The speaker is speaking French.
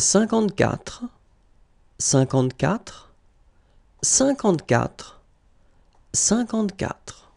54 54 54 54